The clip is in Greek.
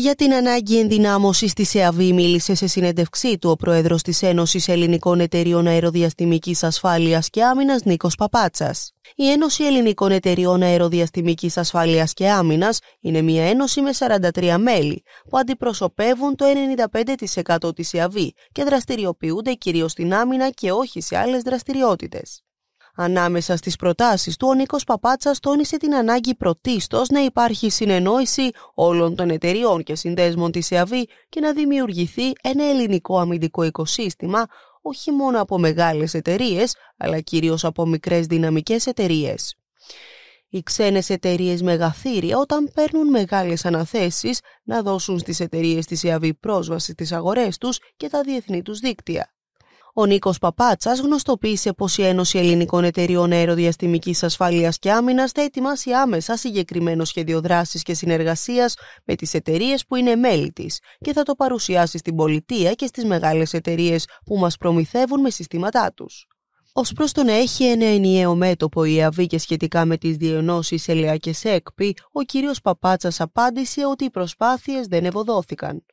Για την ανάγκη ενδυνάμωσης της ΕΑΒΗ μίλησε σε συνέντευξή του ο πρόεδρος της Ένωσης Ελληνικών Εταιριών Αεροδιαστημικής Ασφάλειας και Άμυνας Νίκος Παπάτσας. Η Ένωση Ελληνικών Εταιριών Αεροδιαστημικής Ασφάλειας και Άμυνας είναι μια ένωση με 43 μέλη που αντιπροσωπεύουν το 95% της ΕΑΒΗ και δραστηριοποιούνται κυρίως στην άμυνα και όχι σε άλλες δραστηριότητες. Ανάμεσα στις προτάσεις του, ο Νίκος Παπάτσας τόνισε την ανάγκη πρωτίστως να υπάρχει συνεννόηση όλων των εταιριών και συνδέσμων της ΕΑΒΗ και να δημιουργηθεί ένα ελληνικό αμυντικό οικοσύστημα όχι μόνο από μεγάλες εταιρείες, αλλά κυρίως από μικρές δυναμικές εταιρείες. Οι ξένες εταιρείες μεγαθύρια όταν παίρνουν μεγάλες αναθέσεις να δώσουν στις εταιρείες της ΕΑΒΗ πρόσβαση στις αγορές τους και τα διεθνή τους δίκτυα. Ο Νίκος Παπάτσας γνωστοποίησε πως η Ένωση Ελληνικών Εταιριών Αεροδιαστημικής Ασφάλειας και Άμυνας θα ετοιμάσει άμεσα συγκεκριμένο σχέδιο δράσης και συνεργασίας με τις εταιρείες που είναι μέλη της και θα το παρουσιάσει στην πολιτεία και στις μεγάλες εταιρείες που μας προμηθεύουν με συστήματά τους. Ως προς το να έχει ένα ενιαίο μέτωπο η ΑΒ και σχετικά με τις διενώσεις ΕΛΕΑ και ΣΕΚΠΗ, ο κ. Παπάτσας απάντησε ότι οι προσπάθειες δεν ευωδόθηκαν.